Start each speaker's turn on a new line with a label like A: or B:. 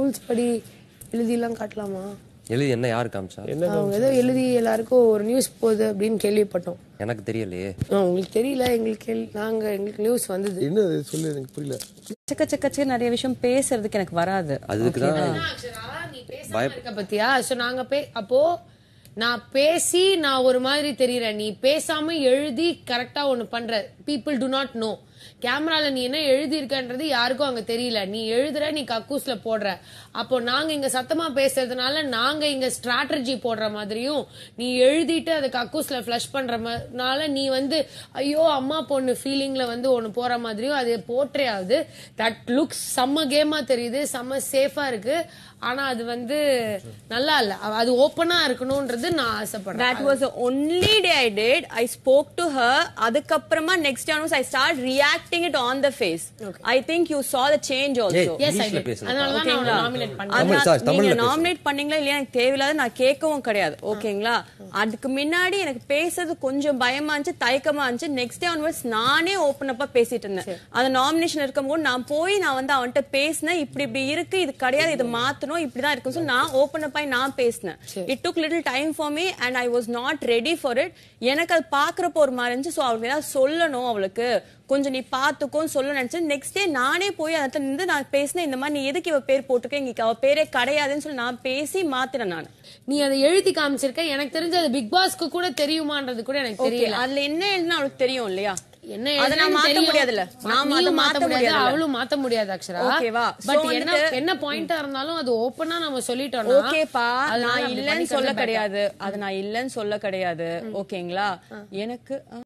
A: rules படி எழுதிலாம் காட்டலாமா எழுதி என்ன யார் காமிச்சா அவங்க ஏதோ எழுதி எல்லாருக்கும் ஒரு நியூஸ் போகுது அப்படின்னு கேள்விப்பட்டோம் எனக்கு தெரியலையே உங்களுக்கு தெரியல எங்களுக்கு நாங்க எங்களுக்கு நியூஸ் வந்தது என்ன சொல்லு எனக்கு புரியல சக்க சக்க சக்க நிறைய விஷயம் பேசுறதுக்கு எனக்கு வராது அதுக்கு தான் பத்தியா ஸோ நாங்க போய் அப்போ நான் பேசி நான் ஒரு மாதிரி தெரியறேன் நீ பேசாம எழுதி கரெக்டா ஒன்னு பண்ற பீப்புள் டு நாட் நோ கேமரால நீ என்ன எழுதியிருக்கன்றது யாருக்கும் அங்க தெரியல நீ எழுதுற நீ கக்கூஸ்ல போடுற அப்போ நாங்க இங்க சத்தமா பேசுறதுனால நாங்க இங்க ஸ்ட்ராட்டஜி போடுற மாதிரியும் நீ எழுதிட்டு அதை கக்கூஸ்ல ஃபிளஷ் பண்றதுனால நீ வந்து ஐயோ அம்மா பொண்ணு ஃபீலிங்ல வந்து ஒன்னு போற மாதிரியும் அது போற்றே ஆகுது தட் லுக்ஸ் செம்ம கேமா தெரியுது செம்ம சேஃபா இருக்கு ஆனா அது வந்து நல்லா இல்ல அது ஓப்பனா இருக்கணும்ன்றது எனக்கு
B: பேசுறது கொஞ்சம் பயமா இருந்துச்சு தயக்கமா இருந்துச்சு நெக்ஸ்ட் நானே ஓப்பன் பேசிட்டு இருந்தேன் அந்த நாமினேஷன் இருக்கும்போது நான் போய் நான் வந்து அவன்கிட்ட பேசினேன் இப்படி இப்படி இருக்கு இது கிடையாது இது மாத்தணும் இப்படிதான் இருக்குன்னு சொல்லி நான் ஓப்பன் நான் பேசினேன் it took little time shocking for me and I was not ready for it எனக்கு அது பார்க்குறப்போ ஒரு மாதிரி இருந்துச்சு ஸோ அவளுக்கு ஏதாவது சொல்லணும் அவளுக்கு கொஞ்சம் நீ பார்த்துக்கோன்னு சொல்ல நினச்சேன் நெக்ஸ்ட் டே நானே போய் அதை நின்று நான் பேசினேன் இந்த மாதிரி நீ எதுக்கு இவ பேர் போட்டுக்க இங்கே அவள் பேரே கிடையாதுன்னு சொல்லி நான் பேசி மாத்தினேன் நான் நீ அதை எழுதி காமிச்சிருக்க எனக்கு தெரிஞ்ச அது பிக் பாஸ்க்கு கூட தெரியுமான்றது கூட எனக்கு தெரியல அதுல என்ன எழுதுனா அவளுக்கு தெரியும் இல்லையா என்ன அதை மாத்த முடியாதுல்ல நாம மாத்த முடியாது அவளும்
A: மாத்த முடியாது அக்ஷரா ஓகேவா பட் என்ன என்ன பாயிண்டா இருந்தாலும் அது ஓபனா நம்ம சொல்லிட்டோம் ஓகேப்பா நான் இல்லன்னு சொல்ல கிடையாது
B: அது நான் இல்லன்னு சொல்ல கிடையாது ஓகேங்களா எனக்கு